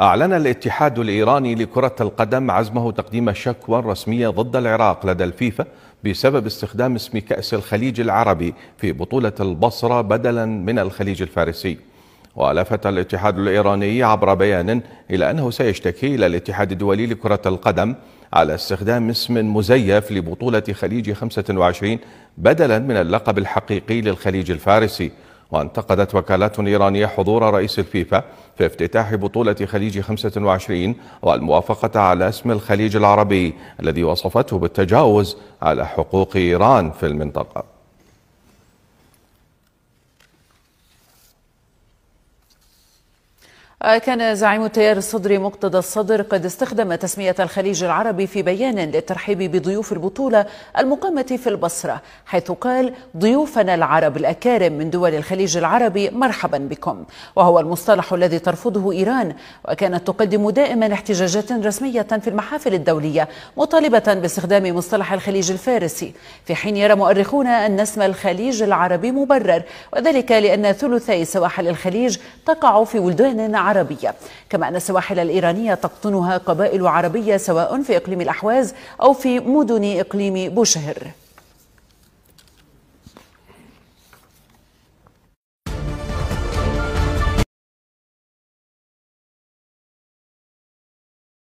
أعلن الاتحاد الإيراني لكرة القدم عزمه تقديم الشكوى الرسمية ضد العراق لدى الفيفا بسبب استخدام اسم كأس الخليج العربي في بطولة البصرة بدلا من الخليج الفارسي ولفت الاتحاد الإيراني عبر بيان إلى أنه سيشتكي إلى الاتحاد الدولي لكرة القدم على استخدام اسم مزيف لبطولة خليج 25 بدلا من اللقب الحقيقي للخليج الفارسي وانتقدت وكالات إيرانية حضور رئيس الفيفا في افتتاح بطولة خليج 25 والموافقة على اسم الخليج العربي الذي وصفته بالتجاوز على حقوق إيران في المنطقة آه، كان زعيم التيار الصدري مقتدى الصدر قد استخدم تسمية الخليج العربي في بيان للترحيب بضيوف البطولة المقامة في البصرة حيث قال ضيوفنا العرب الأكارم من دول الخليج العربي مرحبا بكم وهو المصطلح الذي ترفضه إيران وكانت تقدم دائما احتجاجات رسمية في المحافل الدولية مطالبة باستخدام مصطلح الخليج الفارسي في حين يرى مؤرخون أن اسم الخليج العربي مبرر وذلك لأن ثلثي سواحل الخليج تقع في بلدان العربية كما أن السواحل الإيرانية تقطنها قبائل عربية سواء في إقليم الأحواز أو في مدن إقليم بوشهر